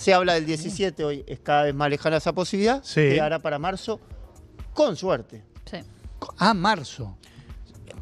Se habla del 17 hoy, es cada vez más lejana esa posibilidad. Sí. ahora para marzo, con suerte. Sí. A ah, marzo.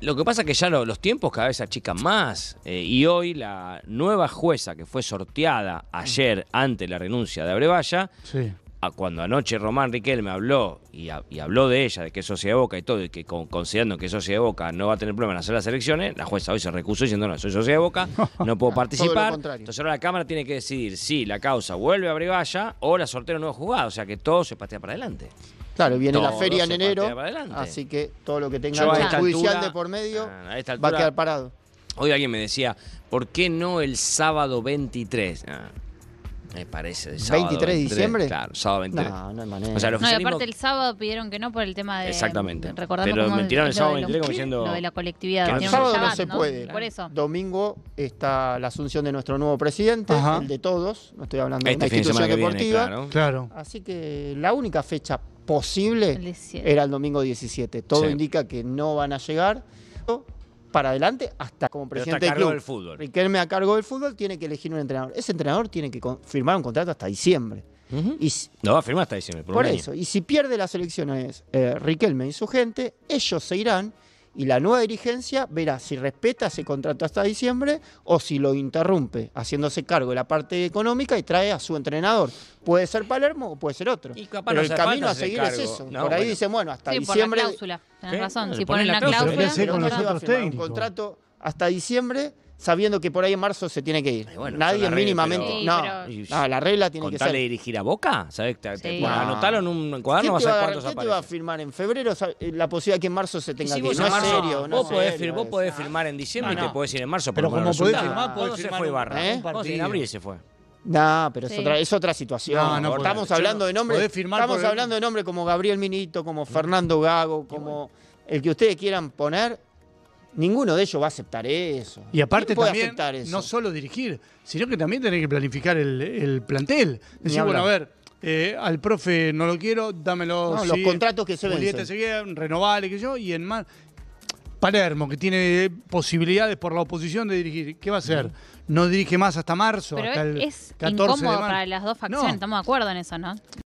Lo que pasa es que ya los tiempos cada vez achican más. Eh, y hoy la nueva jueza que fue sorteada ayer ante la renuncia de Abrevaya sí cuando anoche Román Riquel me habló y, habló de ella, de que es socia de Boca y todo, y que considerando que eso socia de Boca no va a tener problema en hacer las elecciones, la jueza hoy se recusó diciendo, no, soy socia de Boca, no puedo participar. Entonces ahora la Cámara tiene que decidir si la causa vuelve a Brevalla o la sortea un nuevo jugado, o sea que todo se patea para adelante. Claro, viene la feria en enero, así que todo lo que tenga judicial de por medio ah, va a quedar parado. Hoy alguien me decía, ¿por qué no el sábado 23? me parece. de sábado, 23 de diciembre. Claro, sábado 23. No, no hay manera. O sea, no, aparte el sábado pidieron que no por el tema de. Exactamente. Pero me tiraron el sábado 23 como diciendo. Lo de la colectividad. Que el sábado no se puede. Por eso. Domingo está la asunción de nuestro nuevo presidente, el de todos. No estoy hablando de este una institución deportiva. claro. Así que la única fecha posible era el domingo 17. Todo indica que no van a llegar para adelante hasta como presidente del club. del fútbol. Riquelme a cargo del fútbol tiene que elegir un entrenador. Ese entrenador tiene que firmar un contrato hasta diciembre. no va a firmar hasta diciembre. Por, por eso. Y si pierde las elecciones eh, Riquelme y su gente, ellos se irán y la nueva dirigencia verá si respeta ese contrato hasta diciembre o si lo interrumpe, haciéndose cargo de la parte económica y trae a su entrenador. Puede ser Palermo o puede ser otro. Pero el camino a seguir es eso. por ahí dicen, bueno, hasta sí, diciembre. Por la cláusula, tenés razón. Si ponen, una cláusula, con un contrato hasta diciembre sabiendo que por ahí en marzo se tiene que ir. Eh, Nadie mínimamente. no, la regla tiene que ser. dirigir a Boca? ¿Sabes? Te, anotaron un cuaderno, va a te va a firmar en febrero eh, la posibilidad que en marzo se tenga que ir? No es serio. No vos, podés, vos podés firmar en diciembre y te podés ir en marzo. Pero como podés firmar, se fue Barra? En abril se fue. No, pero es, otra, es otra situación. estamos hablando de nombres. Estamos hablando de nombres como Gabriel Minito, como Fernando Gago, como el que ustedes quieran poner Ninguno de ellos va a aceptar eso. Y aparte también, no solo dirigir, sino que también tener que planificar el, el plantel. Decir, bueno, a ver, eh, al profe no lo quiero, dámelo. No, los contratos que se vencen. renovales que yo, y en más. Palermo, que tiene posibilidades por la oposición de dirigir, ¿qué va a hacer? No dirige más hasta marzo, hasta el es 14 de marzo. para las dos facciones, estamos de acuerdo en eso, ¿no?